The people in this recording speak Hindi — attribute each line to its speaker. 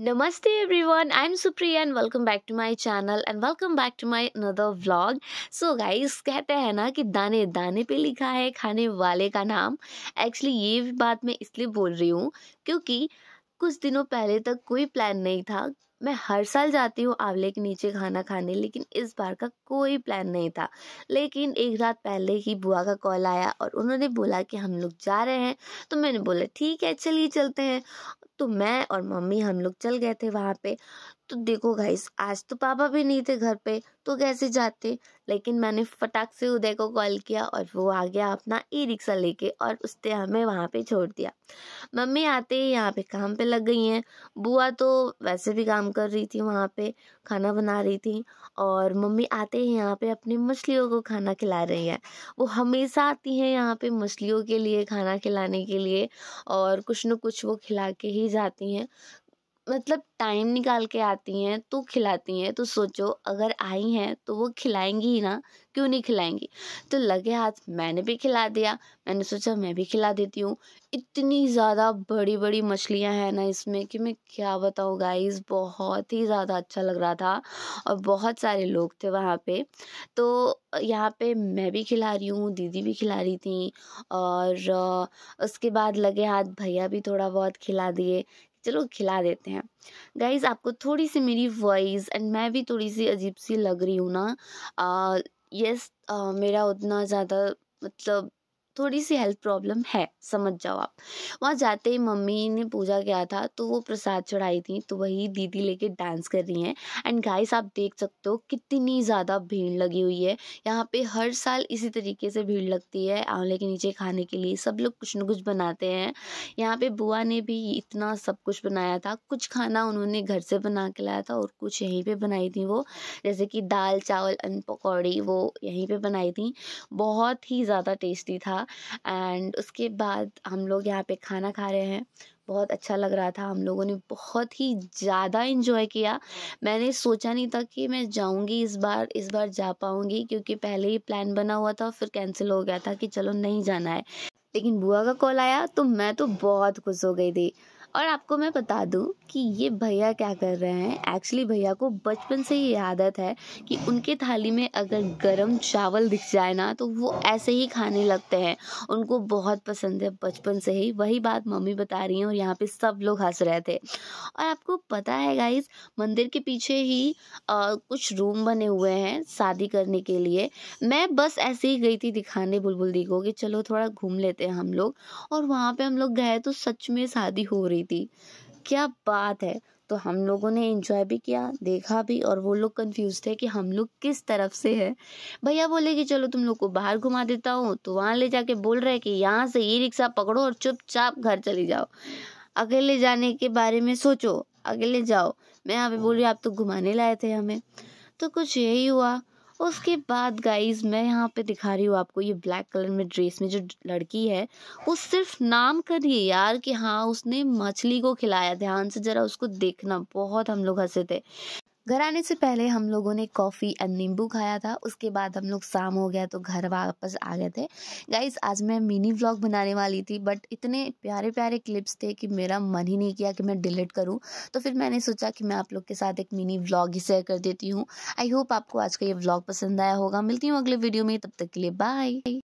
Speaker 1: नमस्ते everyone I am Supriya and welcome back to my channel and welcome back to my another vlog so guys कहते हैं ना कि दाने दाने पे लिखा है खाने वाले का नाम एक्चुअली ये बात मैं इसलिए बोल रही हूँ क्योंकि कुछ दिनों पहले तक कोई प्लान नहीं था मैं हर साल जाती हूँ आंवले के नीचे खाना खाने लेकिन इस बार का कोई प्लान नहीं था लेकिन एक रात पहले ही बुआ का कॉल आया और उन्होंने बोला कि हम लोग जा रहे हैं तो मैंने बोला ठीक है चलिए चलते हैं तो मैं और मम्मी हम लोग चल गए थे वहाँ पे तो देखो गाइस आज तो पापा भी नहीं थे घर पे तो कैसे जाते लेकिन मैंने फटाक से उदय को कॉल किया और वो आ गया अपना ई रिक्शा लेके और उसने हमें वहाँ पे छोड़ दिया मम्मी आते ही यहाँ पे काम पे लग गई हैं बुआ तो वैसे भी काम कर रही थी वहाँ पे खाना बना रही थी और मम्मी आते ही यहाँ पे अपनी मछलियों को खाना खिला रही हैं वो हमेशा आती हैं यहाँ पे मछलियों के लिए खाना खिलाने के लिए और कुछ न कुछ वो खिला के ही जाती आती हैं मतलब टाइम निकाल के आती हैं तो खिलाती हैं तो सोचो अगर आई हैं तो वो खिलाएंगी ही ना क्यों नहीं खिलाएंगी तो लगे हाथ मैंने भी खिला दिया मैंने सोचा मैं भी खिला देती हूँ इतनी ज़्यादा बड़ी बड़ी मछलियाँ हैं ना इसमें कि मैं क्या बताऊँ गाइस बहुत ही ज़्यादा अच्छा लग रहा था और बहुत सारे लोग थे वहाँ पर तो यहाँ पे मैं भी खिला रही हूँ दीदी भी खिला रही थी और उसके बाद लगे हाथ भैया भी थोड़ा बहुत खिला दिए चलो खिला देते हैं गाइज आपको थोड़ी सी मेरी वॉइस एंड मैं भी थोड़ी सी अजीब सी लग रही हूँ ना यस मेरा उतना ज़्यादा मतलब थोड़ी सी हेल्थ प्रॉब्लम है समझ जाओ आप वहाँ जाते ही मम्मी ने पूजा किया था तो वो प्रसाद चढ़ाई थी तो वही दीदी लेके डांस कर रही हैं एंड गाइस आप देख सकते हो कितनी ज़्यादा भीड़ लगी हुई है यहाँ पे हर साल इसी तरीके से भीड़ लगती है आंवले के नीचे खाने के लिए सब लोग कुछ न कुछ बनाते हैं यहाँ पर बुआ ने भी इतना सब कुछ बनाया था कुछ खाना उन्होंने घर से बना के लाया था और कुछ यहीं पर बनाई थी वो जैसे कि दाल चावल अन पकौड़ी वो यहीं पर बनाई थी बहुत ही ज़्यादा टेस्टी था था एंड उसके बाद हम लोग यहाँ पे खाना खा रहे हैं बहुत अच्छा लग रहा था हम लोगों ने बहुत ही ज़्यादा इन्जॉय किया मैंने सोचा नहीं था कि मैं जाऊँगी इस बार इस बार जा पाऊँगी क्योंकि पहले ही प्लान बना हुआ था फिर कैंसिल हो गया था कि चलो नहीं जाना है लेकिन बुआ का कॉल आया तो मैं तो बहुत खुश हो गई थी और आपको मैं बता दूँ कि ये भैया क्या कर रहे हैं एक्चुअली भैया को बचपन से ही आदत है कि उनके थाली में अगर गरम चावल दिख जाए ना तो वो ऐसे ही खाने लगते हैं उनको बहुत पसंद है बचपन से ही वही बात मम्मी बता रही हैं और यहाँ पे सब लोग हंस रहे थे और आपको पता है गाइज मंदिर के पीछे ही आ, कुछ रूम बने हुए हैं शादी करने के लिए मैं बस ऐसे ही गई थी दिखाने बुलबुल दी को कि चलो थोड़ा घूम लेते हैं हम लोग और वहाँ पर हम लोग गए तो सच में शादी हो रही थी क्या बात है तो हम लोगों ने इन्जॉय भी किया देखा भी और वो लोग कंफ्यूज थे कि हम लोग किस तरफ से है भैया बोले कि चलो तुम लोग को बाहर घुमा देता हूँ तो वहाँ ले जाके बोल रहे कि यहाँ से ई रिक्शा पकड़ो और चुपचाप घर चली जाओ अकेले जाने के बारे में सोचो अकेले जाओ मैं यहाँ पे रही आप तो घुमाने लाए थे हमें तो कुछ यही हुआ उसके बाद गाइज मैं यहाँ पे दिखा रही हूँ आपको ये ब्लैक कलर में ड्रेस में जो लड़की है वो सिर्फ नाम करिए यार कि हाँ उसने मछली को खिलाया ध्यान से ज़रा उसको देखना बहुत हम लोग हंसे थे घर आने से पहले हम लोगों ने कॉफ़ी एंड नींबू खाया था उसके बाद हम लोग शाम हो गया तो घर वापस आ गए थे गाइज आज मैं मिनी व्लॉग बनाने वाली थी बट इतने प्यारे प्यारे क्लिप्स थे कि मेरा मन ही नहीं किया कि मैं डिलीट करूं तो फिर मैंने सोचा कि मैं आप लोग के साथ एक मिनी व्लॉग ही शेयर कर देती हूँ आई होप आपको आज का ये व्लॉग पसंद आया होगा मिलती हूँ अगले वीडियो में तब तक के लिए बाय